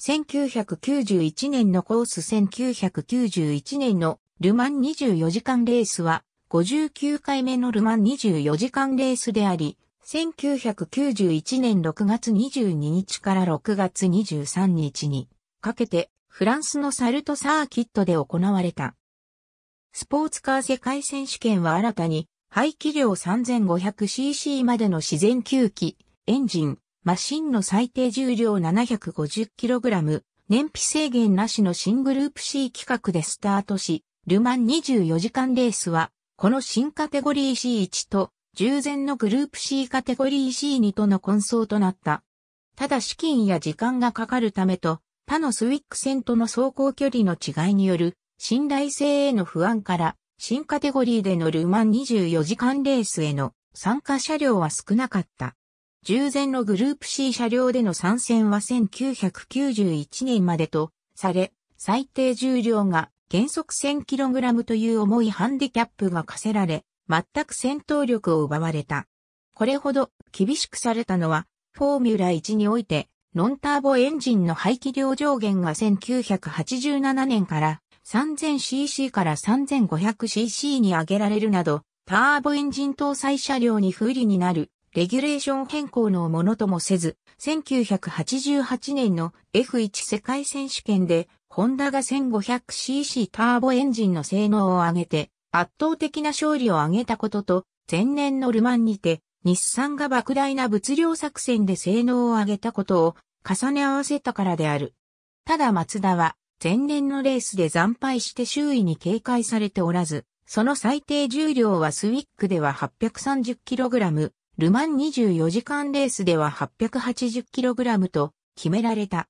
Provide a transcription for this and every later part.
1991年のコース1991年のルマン24時間レースは59回目のルマン24時間レースであり、1991年6月22日から6月23日にかけてフランスのサルトサーキットで行われた。スポーツカー世界選手権は新たに排気量 3500cc までの自然吸気、エンジン、マシンの最低重量 750kg、燃費制限なしの新グループ C 企画でスタートし、ルマン24時間レースは、この新カテゴリー C1 と、従前のグループ C カテゴリー C2 との混走となった。ただ資金や時間がかかるためと、他のスウィック戦との走行距離の違いによる、信頼性への不安から、新カテゴリーでのルマン24時間レースへの参加車両は少なかった。従前のグループ C 車両での参戦は1991年までとされ、最低重量が原則 1000kg という重いハンディキャップが課せられ、全く戦闘力を奪われた。これほど厳しくされたのは、フォーミュラ1において、ノンターボエンジンの排気量上限が1987年から 3000cc から 3500cc に上げられるなど、ターボエンジン搭載車両に不利になるレギュレーション変更のものともせず、1988年の F1 世界選手権で、ホンダが 1500cc ターボエンジンの性能を上げて、圧倒的な勝利を挙げたことと、前年のルマンにて、日産が莫大な物量作戦で性能を上げたことを重ね合わせたからである。ただ松田は、前年のレースで惨敗して周囲に警戒されておらず、その最低重量はスウィックでは 830kg、ルマン24時間レースでは 880kg と決められた。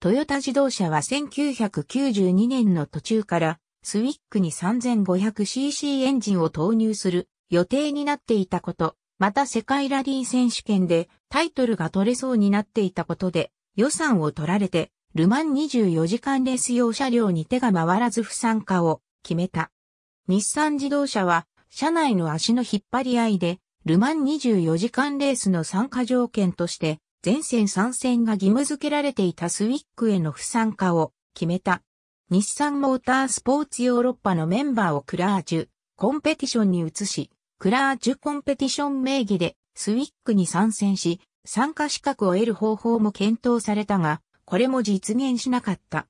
トヨタ自動車は1992年の途中からスウィックに 3500cc エンジンを投入する予定になっていたこと、また世界ラリー選手権でタイトルが取れそうになっていたことで予算を取られてルマン24時間レース用車両に手が回らず不参加を決めた。日産自動車は車内の足の引っ張り合いでルマン24時間レースの参加条件として、全線参戦が義務付けられていたスウィックへの不参加を決めた。日産モータースポーツヨーロッパのメンバーをクラージュ、コンペティションに移し、クラージュコンペティション名義でスウィックに参戦し、参加資格を得る方法も検討されたが、これも実現しなかった。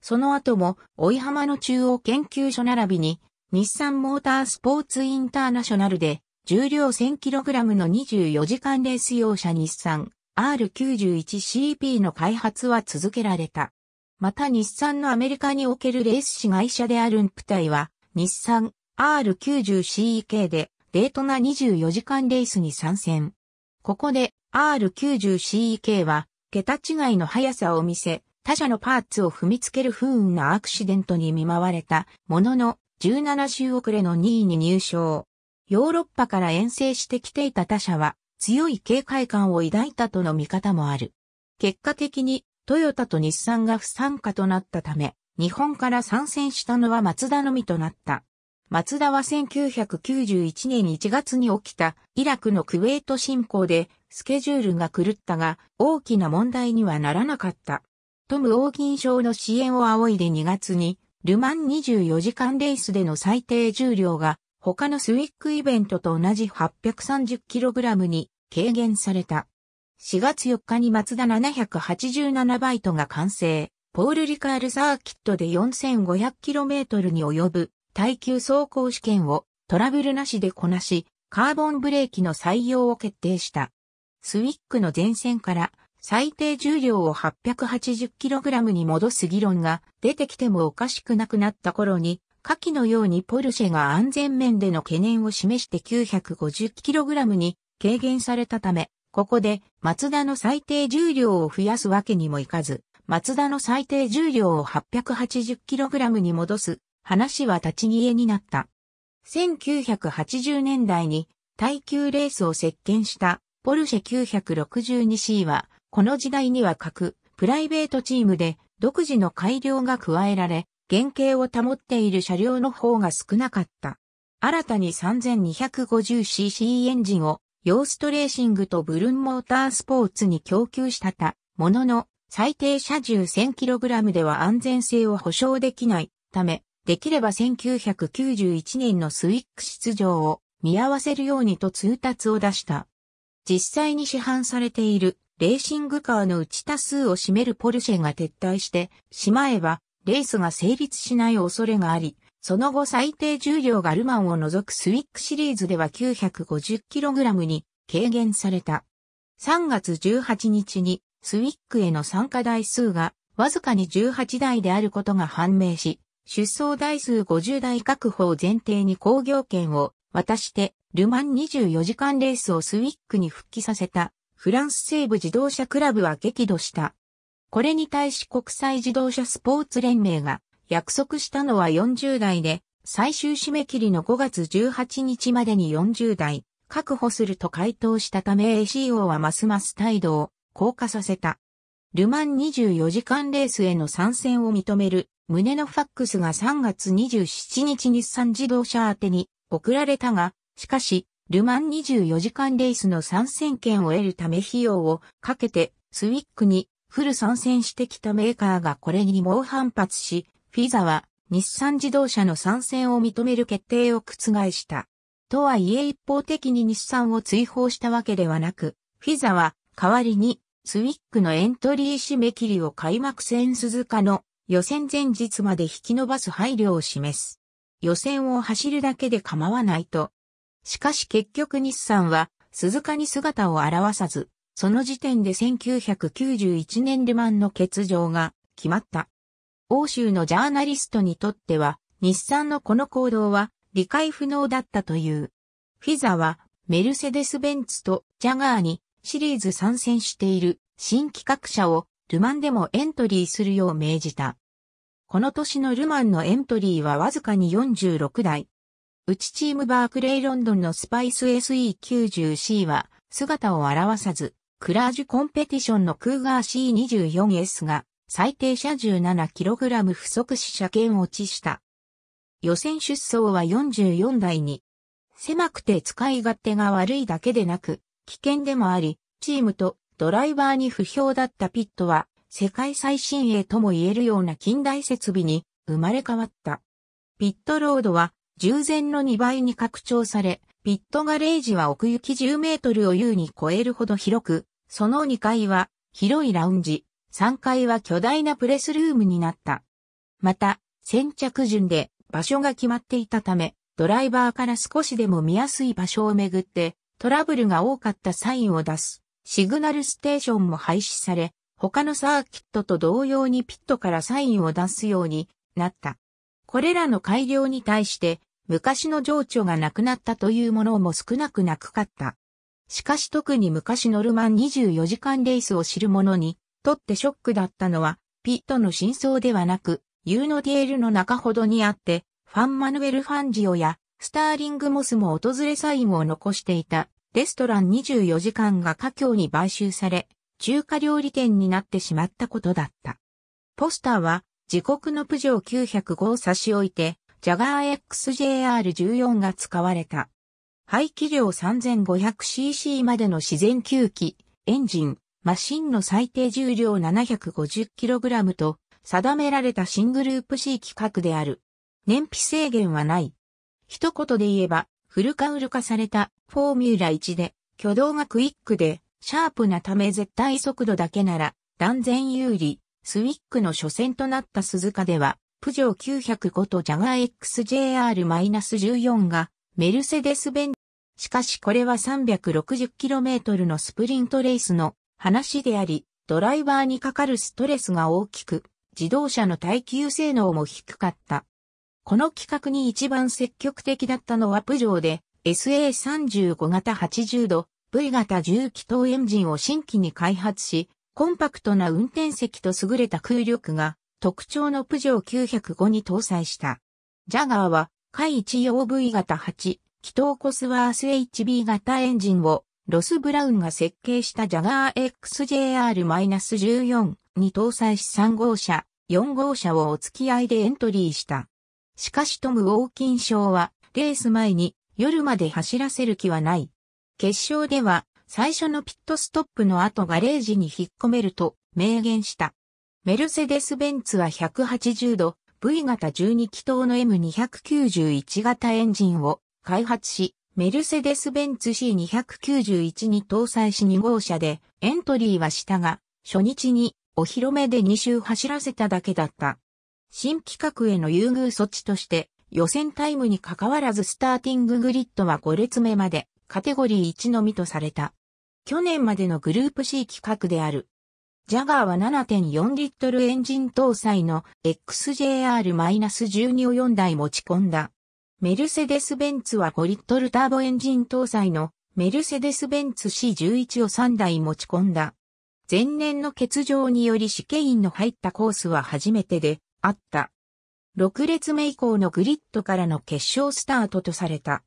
その後も、追浜の中央研究所並びに、日産モータースポーツインターナショナルで、重量 1000kg の24時間レース用車日産 R91CP の開発は続けられた。また日産のアメリカにおけるレース市会社であるンプタは、日産 R90CE 系で、デートな24時間レースに参戦。ここで R90CE 系は、桁違いの速さを見せ、他社のパーツを踏みつける不運なアクシデントに見舞われたものの、17周遅れの2位に入賞。ヨーロッパから遠征してきていた他社は強い警戒感を抱いたとの見方もある。結果的にトヨタと日産が不参加となったため、日本から参戦したのは松田のみとなった。松田は1991年1月に起きたイラクのクウェート侵攻でスケジュールが狂ったが大きな問題にはならなかった。トム・オーギン賞の支援を仰いで2月にルマン24時間レースでの最低重量が他のスウィックイベントと同じ 830kg に軽減された。4月4日にマツダ787バイトが完成。ポール・リカールサーキットで 4500km に及ぶ耐久走行試験をトラブルなしでこなし、カーボンブレーキの採用を決定した。スウィックの前線から最低重量を 880kg に戻す議論が出てきてもおかしくなくなった頃に下記のようにポルシェが安全面での懸念を示して 950kg に軽減されたため、ここでマツダの最低重量を増やすわけにもいかず、マツダの最低重量を 880kg に戻す話は立ち消えになった。1980年代に耐久レースを席巻したポルシェ 962C は、この時代には各プライベートチームで独自の改良が加えられ、原型を保っている車両の方が少なかった。新たに 3250cc エンジンをヨーストレーシングとブルンモータースポーツに供給したた、ものの最低車重 1000kg では安全性を保証できないため、できれば1991年のスイック出場を見合わせるようにと通達を出した。実際に市販されているレーシングカーのうち多数を占めるポルシェが撤退してしまえばレースが成立しない恐れがあり、その後最低重量がルマンを除くスウィックシリーズでは 950kg に軽減された。3月18日にスウィックへの参加台数がわずかに18台であることが判明し、出走台数50台確保を前提に工業権を渡して、ルマン24時間レースをスウィックに復帰させた、フランス西部自動車クラブは激怒した。これに対し国際自動車スポーツ連盟が約束したのは40台で、最終締め切りの5月18日までに40台確保すると回答したため ACO はますます態度を硬化させた。ルマン24時間レースへの参戦を認める胸のファックスが3月27日日産自動車宛てに送られたが、しかし、ルマン24時間レースの参戦権を得るため費用をかけてスウィックにフル参戦してきたメーカーがこれに猛反発し、フィザは日産自動車の参戦を認める決定を覆した。とはいえ一方的に日産を追放したわけではなく、フィザは代わりにスウィックのエントリー締め切りを開幕戦鈴鹿の予選前日まで引き延ばす配慮を示す。予選を走るだけで構わないと。しかし結局日産は鈴鹿に姿を現さず、その時点で1991年ルマンの欠場が決まった。欧州のジャーナリストにとっては、日産のこの行動は理解不能だったという。フィザはメルセデス・ベンツとジャガーにシリーズ参戦している新企画者をルマンでもエントリーするよう命じた。この年のルマンのエントリーはわずかに46台。うちチームバークレイロンドンのスパイス SE90C は姿を現さず、クラージュコンペティションのクーガー C24S が最低車 17kg 不足し車検落ちした。予選出走は44台に、狭くて使い勝手が悪いだけでなく、危険でもあり、チームとドライバーに不評だったピットは、世界最新鋭とも言えるような近代設備に生まれ変わった。ピットロードは従前の2倍に拡張され、ピットガレージは奥行き10メートルを優に超えるほど広く、その2階は広いラウンジ、3階は巨大なプレスルームになった。また、先着順で場所が決まっていたため、ドライバーから少しでも見やすい場所をめぐって、トラブルが多かったサインを出す、シグナルステーションも廃止され、他のサーキットと同様にピットからサインを出すようになった。これらの改良に対して、昔の情緒がなくなったというものも少なくなくかった。しかし特に昔ノルマン24時間レースを知る者にとってショックだったのは、ピットの真相ではなく、ユーノディエルの中ほどにあって、ファン・マヌエル・ファンジオや、スターリング・モスも訪れサインを残していた、レストラン24時間が家境に買収され、中華料理店になってしまったことだった。ポスターは、自国のプジョー905を差し置いて、ジャガー XJR14 が使われた。排気量 3500cc までの自然吸気、エンジン、マシンの最低重量 750kg と定められたシングループ C 規格である。燃費制限はない。一言で言えば、フルカウル化されたフォーミュラ1で、挙動がクイックで、シャープなため絶対速度だけなら、断然有利、スウィックの初戦となった鈴鹿では、プジョー905とジャガー XJR-14 が、メルセデス・ベンしかしこれは 360km のスプリントレースの話であり、ドライバーにかかるストレスが大きく、自動車の耐久性能も低かった。この企画に一番積極的だったのはプジョーで SA35 型80度 V 型重気筒エンジンを新規に開発し、コンパクトな運転席と優れた空力が特徴のプジョー905に搭載した。ジャガーは、回一用 V 型8、気筒コスワース HB 型エンジンをロス・ブラウンが設計したジャガー XJR-14 に搭載し3号車、4号車をお付き合いでエントリーした。しかしトム・ウォーキン賞はレース前に夜まで走らせる気はない。決勝では最初のピットストップの後ガレージに引っ込めると明言した。メルセデス・ベンツは180度 V 型12気筒の M291 型エンジンを開発し、メルセデス・ベンツ C291 に搭載し2号車でエントリーはしたが、初日にお披露目で2周走らせただけだった。新規格への優遇措置として、予選タイムに関わらずスターティンググリッドは5列目まで、カテゴリー1のみとされた。去年までのグループ C 規格である。ジャガーは7.4リットルエンジン搭載の XJR-12 を4台持ち込んだ。メルセデス・ベンツは5リットルターボエンジン搭載のメルセデス・ベンツ C11 を3台持ち込んだ。前年の欠場により試験員の入ったコースは初めてであった。6列目以降のグリッドからの決勝スタートとされた。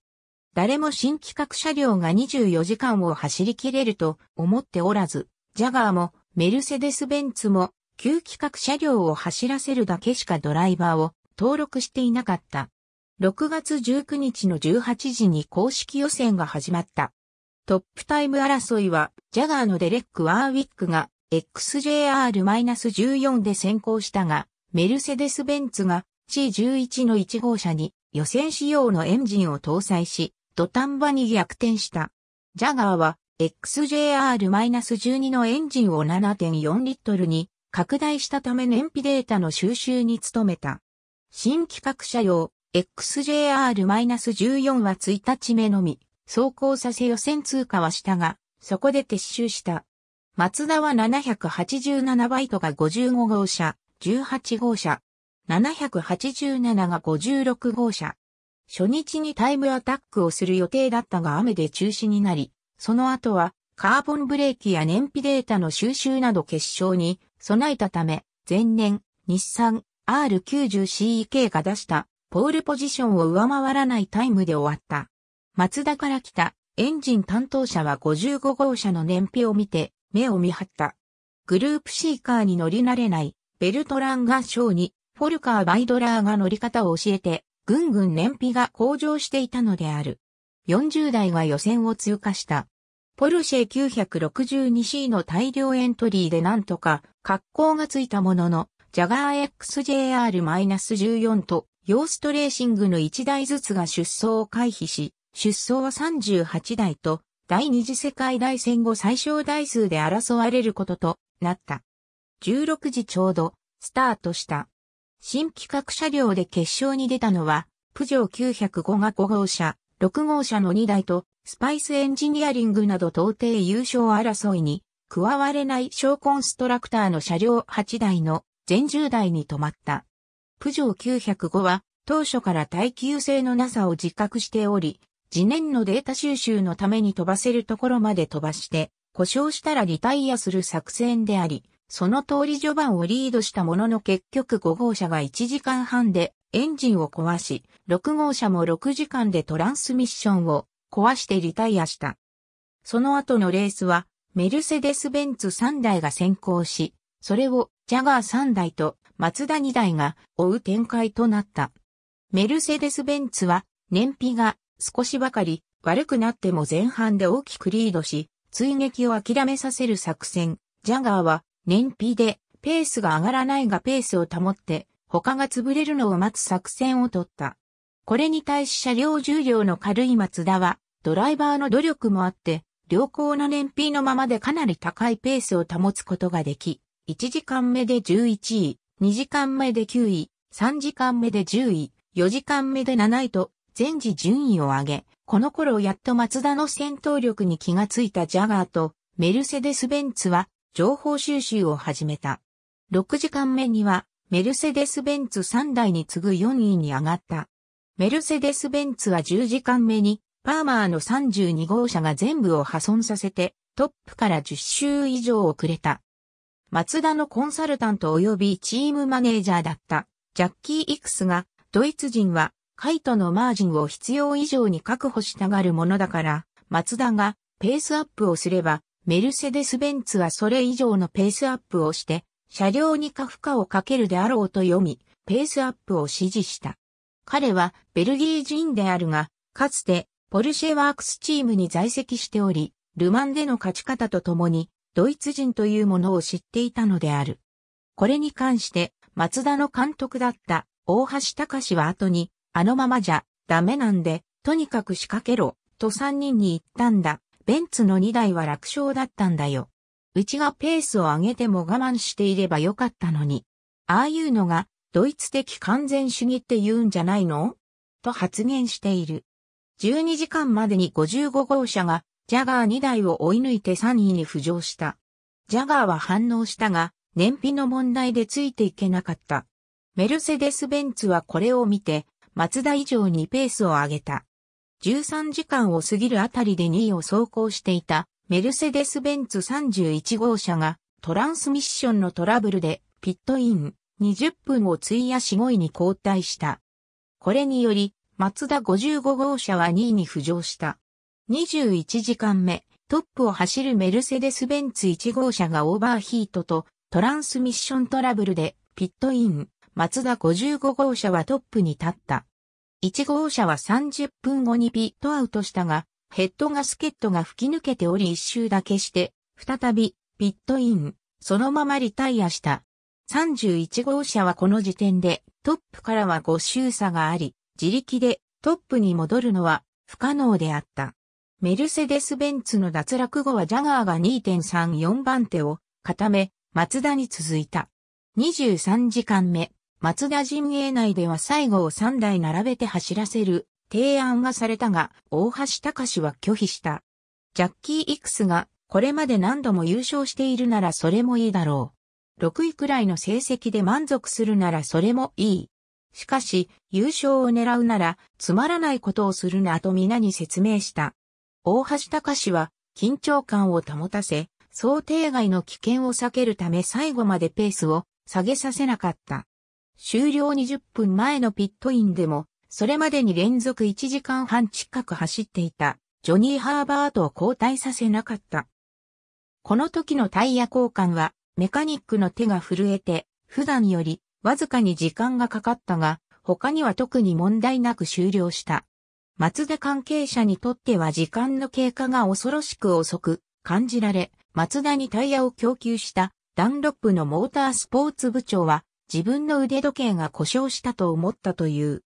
誰も新規格車両が24時間を走り切れると思っておらず、ジャガーもメルセデス・ベンツも旧規格車両を走らせるだけしかドライバーを登録していなかった。6月19日の18時に公式予選が始まった。トップタイム争いは、ジャガーのデレック・ワーウィックが XJR-14 で先行したが、メルセデス・ベンツが C11 の1号車に予選仕様のエンジンを搭載し、土壇場に逆転した。ジャガーは XJR-12 のエンジンを7.4リットルに拡大したため燃費データの収集に努めた。新規格車用 XJR-14 は1日目のみ、走行させ予選通過はしたが、そこで撤収した。マツダは787バイトが55号車、18号車、787が56号車。初日にタイムアタックをする予定だったが雨で中止になり、その後はカーボンブレーキや燃費データの収集など決勝に備えたため、前年、日産 R90CEK が出したポールポジションを上回らないタイムで終わった。マツダから来たエンジン担当者は55号車の燃費を見て目を見張った。グループシーカーに乗り慣れないベルトランがショーにフォルカー・バイドラーが乗り方を教えてぐんぐん燃費が向上していたのである。40台は予選を通過した。ポルシェ 962C の大量エントリーでなんとか格好がついたものの、ジャガー XJR-14 とヨーストレーシングの1台ずつが出走を回避し、出走は38台と、第二次世界大戦後最小台数で争われることとなった。16時ちょうど、スタートした。新企画車両で決勝に出たのは、プジョー905が5号車、6号車の2台と、スパイスエンジニアリングなど到底優勝争いに、加われない小コンストラクターの車両8台の全10台に止まった。プジョー905は当初から耐久性のなさを自覚しており、次年のデータ収集のために飛ばせるところまで飛ばして、故障したらリタイアする作戦であり、その通り序盤をリードしたものの結局5号車が1時間半でエンジンを壊し、6号車も6時間でトランスミッションを壊してリタイアした。その後のレースは、メルセデス・ベンツ3台が先行し、それをジャガー3台とマツダ2台が追う展開となった。メルセデス・ベンツは燃費が少しばかり悪くなっても前半で大きくリードし、追撃を諦めさせる作戦。ジャガーは燃費でペースが上がらないがペースを保って他が潰れるのを待つ作戦を取った。これに対し車両重量の軽いマツダはドライバーの努力もあって良好な燃費のままでかなり高いペースを保つことができ、1時間目で11位、2時間目で9位、3時間目で10位、4時間目で7位と、全時順位を上げ、この頃やっと松田の戦闘力に気がついたジャガーと、メルセデス・ベンツは、情報収集を始めた。6時間目には、メルセデス・ベンツ3台に次ぐ4位に上がった。メルセデス・ベンツは10時間目に、パーマーの32号車が全部を破損させて、トップから10周以上遅れた。松田のコンサルタント及びチームマネージャーだったジャッキー・イクスが、ドイツ人は、カイトのマージンを必要以上に確保したがるものだから、松田がペースアップをすれば、メルセデス・ベンツはそれ以上のペースアップをして、車両に過負荷をかけるであろうと読み、ペースアップを指示した。彼はベルギー人であるが、かつてポルシェワークスチームに在籍しており、ルマンでの勝ち方とともにドイツ人というものを知っていたのである。これに関して、松田の監督だった大橋隆は後に、あのままじゃダメなんで、とにかく仕掛けろ、と3人に言ったんだ。ベンツの2台は楽勝だったんだよ。うちがペースを上げても我慢していればよかったのに。ああいうのが、ドイツ的完全主義って言うんじゃないのと発言している。12時間までに55号車がジャガー2台を追い抜いて3位に浮上した。ジャガーは反応したが、燃費の問題でついていけなかった。メルセデス・ベンツはこれを見て、マツダ以上にペースを上げた。13時間を過ぎるあたりで2位を走行していたメルセデス・ベンツ31号車がトランスミッションのトラブルでピットイン20分を費やし5位に交代した。これにより、マツダ55号車は2位に浮上した。21時間目、トップを走るメルセデス・ベンツ1号車がオーバーヒートとトランスミッショントラブルでピットイン、マツダ55号車はトップに立った。1号車は30分後にピットアウトしたが、ヘッドガスケットが吹き抜けており一周だけして、再びピットイン、そのままリタイアした。31号車はこの時点でトップからは5周差があり、自力でトップに戻るのは不可能であった。メルセデス・ベンツの脱落後はジャガーが2.34番手を固め、松田に続いた。23時間目、松田陣営内では最後を3台並べて走らせる提案がされたが、大橋隆は拒否した。ジャッキー・イクスがこれまで何度も優勝しているならそれもいいだろう。6位くらいの成績で満足するならそれもいい。しかし、優勝を狙うなら、つまらないことをするなと皆に説明した。大橋隆は緊張感を保たせ、想定外の危険を避けるため最後までペースを下げさせなかった。終了20分前のピットインでも、それまでに連続1時間半近く走っていた、ジョニー・ハーバートを交代させなかった。この時のタイヤ交換は、メカニックの手が震えて、普段よりわずかに時間がかかったが、他には特に問題なく終了した。松田関係者にとっては時間の経過が恐ろしく遅く感じられ、松田にタイヤを供給したダンロップのモータースポーツ部長は自分の腕時計が故障したと思ったという。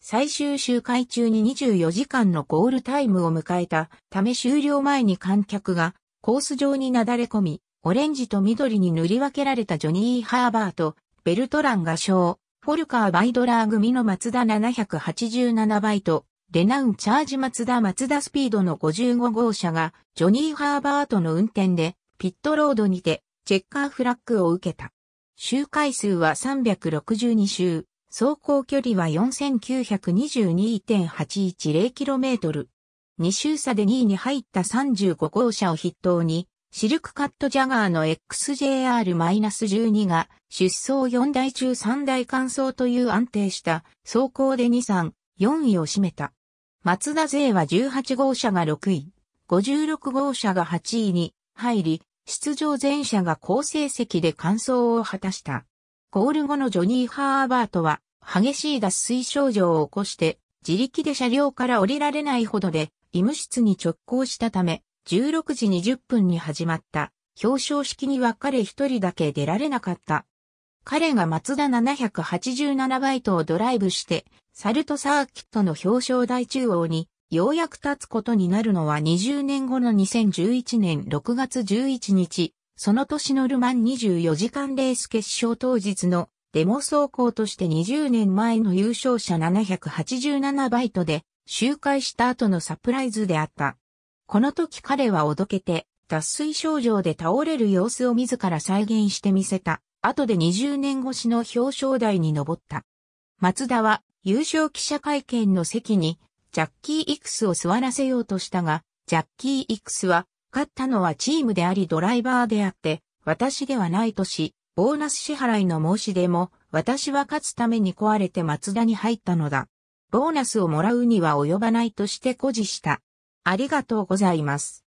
最終周回中に24時間のゴールタイムを迎えたため終了前に観客がコース上になだれ込み、オレンジと緑に塗り分けられたジョニー・ハーバーとベルトランが賞、フォルカー・バイドラー組の松田787イト、レナウンチャージマツダマツダスピードの55号車が、ジョニー・ハーバートの運転で、ピットロードにて、チェッカーフラッグを受けた。周回数は362周、走行距離は 4922.810km。2周差で2位に入った35号車を筆頭に、シルクカットジャガーの XJR-12 が出走4台中3台完走という安定した走行で2、3、4位を占めた。松田勢は18号車が6位、56号車が8位に入り、出場全車が好成績で完走を果たした。ゴール後のジョニー・ハーバートは、激しい脱水症状を起こして、自力で車両から降りられないほどで、医務室に直行したため、16時20分に始まった、表彰式には彼一人だけ出られなかった。彼がマツダ787バイトをドライブして、サルトサーキットの表彰台中央に、ようやく立つことになるのは20年後の2011年6月11日、その年のルマン24時間レース決勝当日のデモ走行として20年前の優勝者787バイトで周回した後のサプライズであった。この時彼はおどけて脱水症状で倒れる様子を自ら再現してみせた。後で20年越しの表彰台に上った。松田は優勝記者会見の席にジャッキー・イクスを座らせようとしたが、ジャッキー・イクスは、勝ったのはチームでありドライバーであって、私ではないとし、ボーナス支払いの申し出も、私は勝つために壊れて松田に入ったのだ。ボーナスをもらうには及ばないとして誇示した。ありがとうございます。